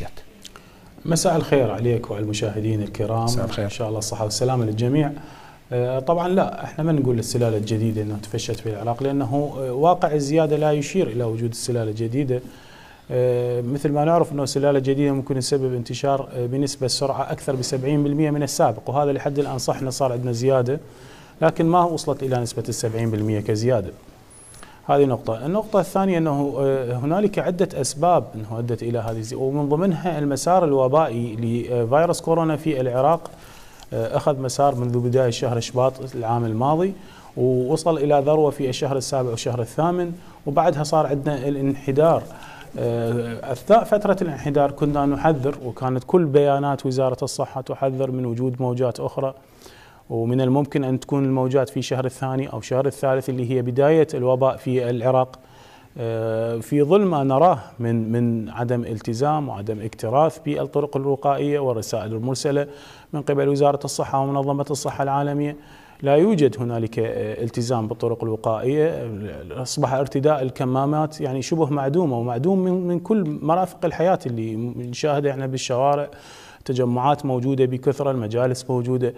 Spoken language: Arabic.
المنشيات مساء الخير عليك وعلى المشاهدين الكرام مساء الخير. ان شاء الله الصحه والسلامه للجميع آه، طبعا لا احنا ما نقول السلاله الجديده انها تفشت في العراق لانه آه، واقع الزياده لا يشير الى وجود السلاله الجديده آه، مثل ما نعرف انه السلاله الجديده ممكن تسبب انتشار بنسبه سرعه اكثر ب 70% من السابق وهذا لحد الان صح انه صار عندنا زياده لكن ما وصلت الى نسبه ال 70% كزياده. هذه نقطة، النقطة الثانية أنه آه، هنالك عدة أسباب أنه أدت إلى هذه ومن ضمنها المسار الوبائي لفيروس كورونا في العراق آه، أخذ مسار منذ بداية شهر شباط العام الماضي ووصل إلى ذروة في الشهر السابع والشهر الثامن وبعدها صار عندنا الانحدار آه، اثناء فتره الانحدار كنا نحذر وكانت كل بيانات وزاره الصحه تحذر من وجود موجات اخرى ومن الممكن أن تكون الموجات في شهر الثاني أو شهر الثالث اللي هي بداية الوباء في العراق آه، في ظل ما نراه من من عدم التزام وعدم اكتراث بالطرق الوقائيه والرسائل المرسله من قبل وزاره الصحه ومنظمه الصحه العالميه لا يوجد هنالك آه، التزام بالطرق الوقائيه اصبح ارتداء الكمامات يعني شبه معدومه ومعدوم من من كل مرافق الحياه اللي نشاهدها احنا بالشوارع تجمعات موجوده بكثره المجالس موجوده